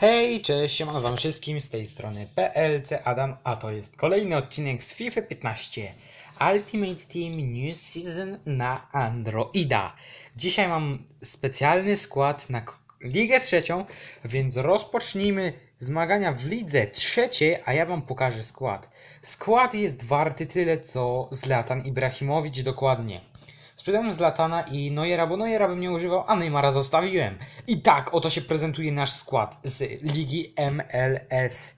Hej, cześć, siemano wam wszystkim, z tej strony PLC Adam, a to jest kolejny odcinek z FIFA 15 Ultimate Team New Season na Androida. Dzisiaj mam specjalny skład na Ligę Trzecią, więc rozpocznijmy zmagania w Lidze Trzeciej, a ja wam pokażę skład. Skład jest warty tyle, co Zlatan Ibrahimowicz dokładnie. Sprzedałem Zlatana i Nojera, bo Nojera bym nie używał, a Neymara zostawiłem. I tak, oto się prezentuje nasz skład z ligi MLS.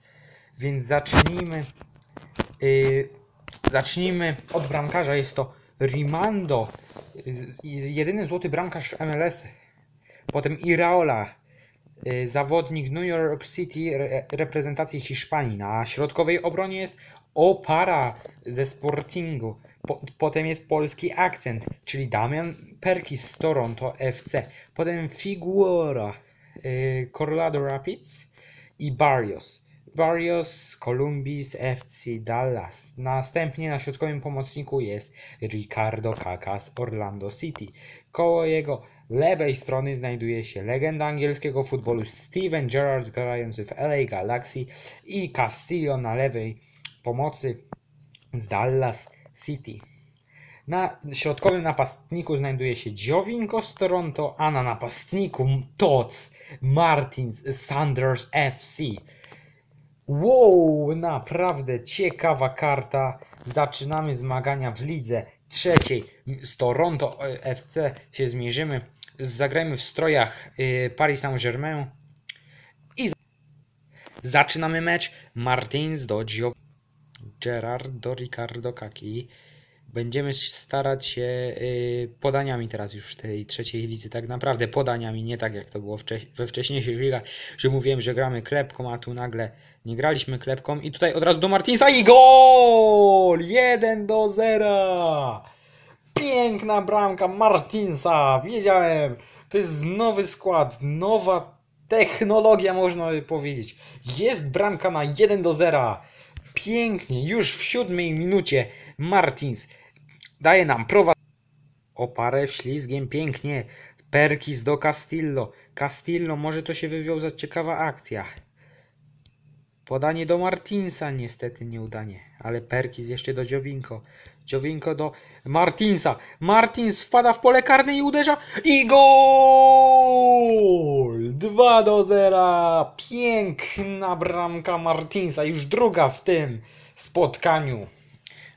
Więc zacznijmy. Yy, zacznijmy od bramkarza. Jest to Rimando, y, y, jedyny złoty bramkarz w MLS. Potem Iraola, y, zawodnik New York City re reprezentacji Hiszpanii. Na środkowej obronie jest Opara ze Sportingu. Po, potem jest polski akcent, czyli Damian Perkis z Toronto FC. Potem Figuera, y, Colorado Rapids i Barrios. Barrios z Columbus FC Dallas. Następnie na środkowym pomocniku jest Ricardo Kaka z Orlando City. Koło jego lewej strony znajduje się legenda angielskiego futbolu Steven Gerrard grający w LA Galaxy i Castillo na lewej pomocy z Dallas. City. Na środkowym napastniku znajduje się Dziowinko z Toronto, a na napastniku Tots Martins Sanders FC. Wow, naprawdę ciekawa karta. Zaczynamy zmagania w lidze trzeciej z Toronto e, FC się zmierzymy. Zagrajmy w strojach e, Paris Saint-Germain i zaczynamy mecz Martins do Gio. Gerardo Ricardo Kaki. Będziemy starać się y, podaniami teraz już w tej trzeciej lidze, tak naprawdę podaniami, nie tak jak to było we wcześniejszych ligach, że mówiłem, że gramy klepką, a tu nagle nie graliśmy klepką i tutaj od razu do Martinsa i gol! 1 do 0! Piękna bramka Martinsa, wiedziałem! To jest nowy skład, nowa technologia można by powiedzieć. Jest bramka na 1 do 0 pięknie, już w siódmej minucie Martins daje nam prowadzenie. O parę ślizgiem pięknie. Perkis do Castillo. Castillo, może to się wywiązać ciekawa akcja. Podanie do Martinsa niestety nieudanie, ale Perkis jeszcze do Dziowinko. Dziowinko do Martinsa. Martins wpada w pole karne i uderza. I gol! 2 do 0. Piękna bramka Martinsa. Już druga w tym spotkaniu.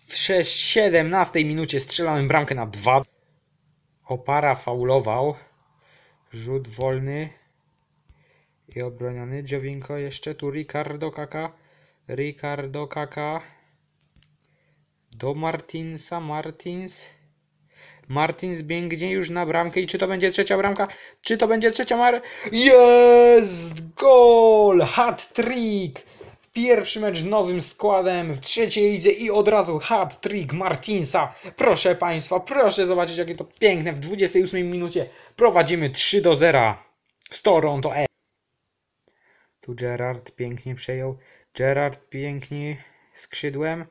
W 6-17 minucie strzelałem bramkę na 2. Opara faulował. Rzut wolny i obroniony. Dziowinko jeszcze tu Ricardo Kaka. Ricardo Kaka. Do Martinsa, Martins. Martins biegnie już na bramkę i czy to będzie trzecia bramka? Czy to będzie trzecia mar... Jest! Gol! Hat-trick! Pierwszy mecz nowym składem w trzeciej lidze i od razu hat-trick Martinsa. Proszę Państwa, proszę zobaczyć jakie to piękne. W 28 minucie prowadzimy 3 do 0 z Toronto E. Tu Gerard pięknie przejął. Gerard pięknie skrzydłem.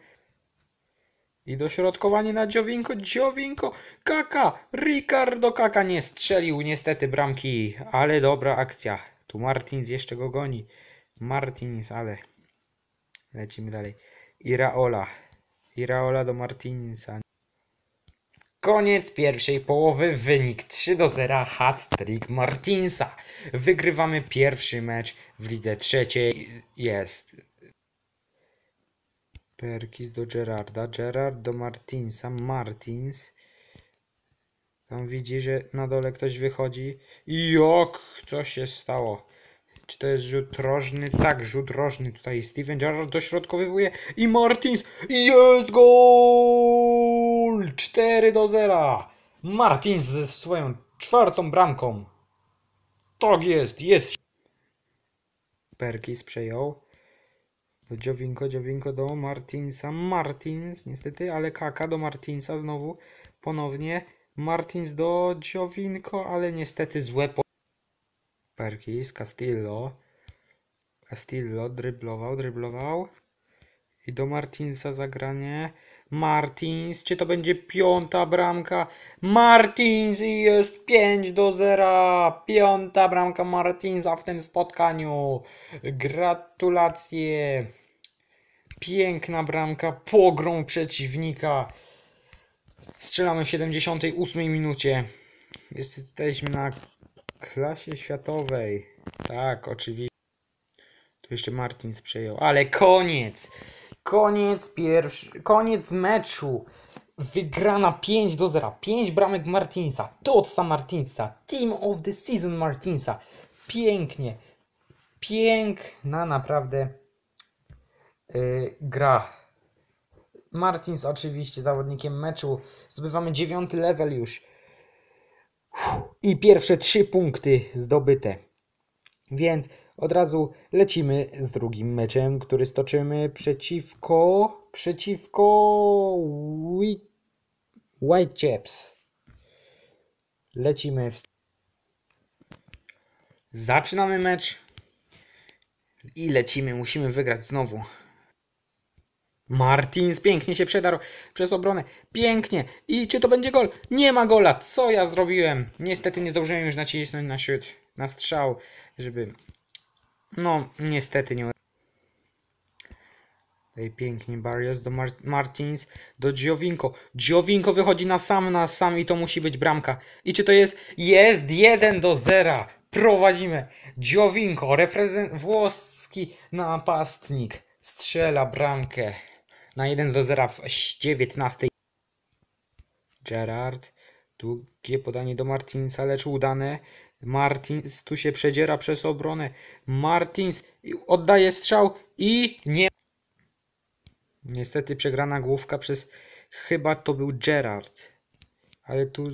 I dośrodkowanie na Dziowinko, Dziowinko, Kaka, Ricardo Kaka nie strzelił niestety bramki, ale dobra akcja. Tu Martins jeszcze go goni. Martins, ale lecimy dalej. Iraola, Iraola do Martinsa. Koniec pierwszej połowy, wynik 3 do 0, hat-trick Martinsa. Wygrywamy pierwszy mecz w lidze trzeciej, jest Perkis do Gerarda, Gerard do Martinsa, Martins. Tam widzi, że na dole ktoś wychodzi. I jok, co się stało? Czy to jest rzut rożny? Tak, rzut rożny. Tutaj Steven Gerrard dośrodkowywuje i Martins. I jest gol! 4 do 0. Martins ze swoją czwartą bramką. Tak jest, jest. Perkis przejął. Dziowinko, dziowinko do Martinsa. Martins niestety, ale Kaka do Martinsa znowu ponownie. Martins do dziowinko, ale niestety złe po... Perkis, Castillo. Castillo dryblował, dryblował. I do Martinsa zagranie. Martins, czy to będzie piąta bramka? Martins i jest 5 do 0. Piąta bramka Martinsa w tym spotkaniu. Gratulacje. Piękna bramka, pogrom przeciwnika. Strzelamy w 78 minucie. Jesteśmy na klasie światowej. Tak, oczywiście. Tu jeszcze Martins przejął. Ale koniec! Koniec pierwszy, koniec meczu. Wygrana 5 do 0. 5 bramek Martinsa. Totsa Martinsa. Team of the Season Martinsa. Pięknie. Piękna naprawdę Y, gra. Martins oczywiście zawodnikiem meczu. Zdobywamy dziewiąty level już. I pierwsze trzy punkty zdobyte. Więc od razu lecimy z drugim meczem, który stoczymy przeciwko przeciwko White Chaps. Lecimy. W... Zaczynamy mecz i lecimy. Musimy wygrać znowu. Martins pięknie się przedarł przez obronę. Pięknie. I czy to będzie gol? Nie ma gola. Co ja zrobiłem? Niestety nie zdążyłem już nacisnąć na siód, na strzał, żeby... No, niestety nie... Tutaj pięknie Barrios do Mar Martins, do Giovinco. Giovinco wychodzi na sam, na sam i to musi być bramka. I czy to jest? Jest 1 do 0. Prowadzimy. Giovinco, włoski napastnik, strzela bramkę na 1 do 0 w 19. Gerard, długie podanie do Martinsa, lecz udane. Martins tu się przedziera przez obronę. Martins oddaje strzał i nie. Niestety przegrana główka przez chyba to był Gerard. Ale tu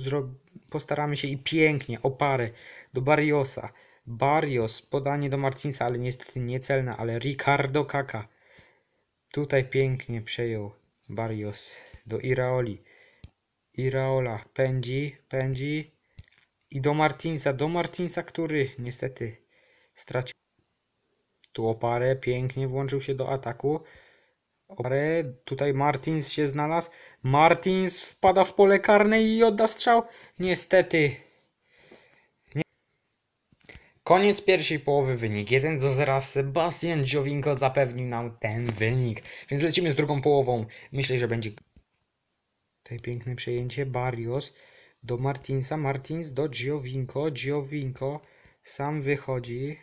postaramy się i pięknie parę do Barriosa. Barrios podanie do Martinsa, ale niestety niecelne, ale Ricardo Kaka. Tutaj pięknie przejął Barrios do Iraoli. Iraola pędzi, pędzi i do Martinsa, do Martinsa, który niestety stracił tu oparę, pięknie włączył się do ataku. Oparę, tutaj Martins się znalazł. Martins wpada w pole karne i odda strzał. Niestety Koniec pierwszej połowy, wynik 1 do 0. Sebastian Dziowinko zapewnił nam ten wynik. Więc lecimy z drugą połową. Myślę, że będzie tutaj piękne przejęcie. Barrios do Martinsa, Martins do Dziowinko. Dziowinko sam wychodzi.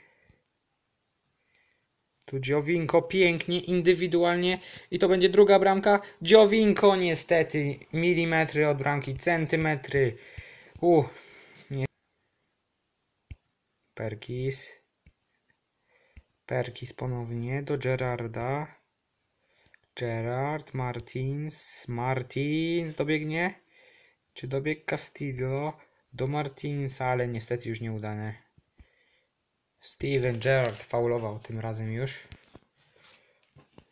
Tu Dziowinko pięknie, indywidualnie i to będzie druga bramka. Dziowinko niestety, milimetry od bramki, centymetry. Uff. Perkis. Perkis ponownie do Gerarda. Gerard, Martins, Martins dobiegnie? Czy dobiegł Castillo do Martinsa, ale niestety już nieudane. Steven Gerard faulował tym razem już.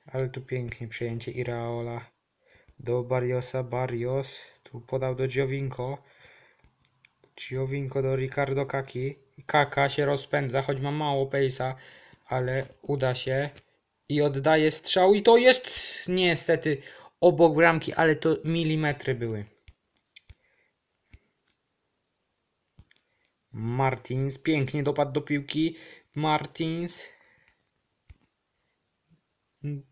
Ale tu pięknie przejęcie Iraola do Barriosa. Barrios tu podał do Giovinco. Giovinco do Ricardo Kaki. Kaka się rozpędza, choć ma mało pejsa, ale uda się. I oddaje strzał i to jest niestety obok bramki, ale to milimetry były. Martins pięknie dopadł do piłki. Martins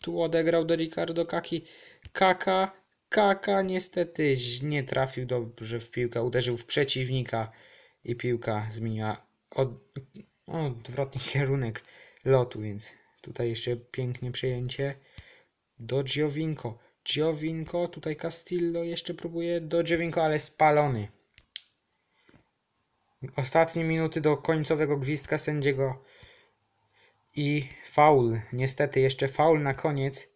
tu odegrał do Ricardo Kaki. Kaka, Kaka niestety nie trafił dobrze w piłkę, uderzył w przeciwnika i piłka zmieniła od, odwrotny kierunek lotu, więc tutaj jeszcze pięknie przejęcie do Giovinco. Giovinco, tutaj Castillo jeszcze próbuje do Giovinco, ale spalony. Ostatnie minuty do końcowego gwizdka sędziego i faul. Niestety jeszcze faul na koniec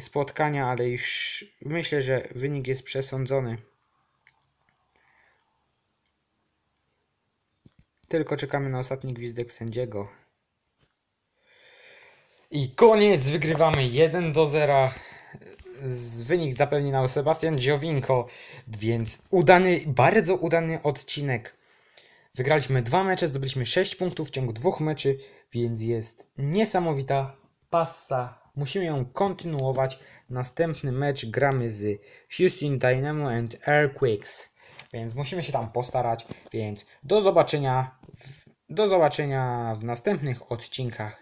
spotkania, ale już myślę, że wynik jest przesądzony. Tylko czekamy na ostatni gwizdek sędziego. I koniec, wygrywamy 1 do 0. Wynik zapełnił Sebastian Dziowinko, więc udany, bardzo udany odcinek. Wygraliśmy dwa mecze, zdobyliśmy 6 punktów w ciągu dwóch meczy, więc jest niesamowita passa. Musimy ją kontynuować. Następny mecz gramy z Houston Dynamo and Earthquakes więc musimy się tam postarać. Więc do zobaczenia, w, do zobaczenia w następnych odcinkach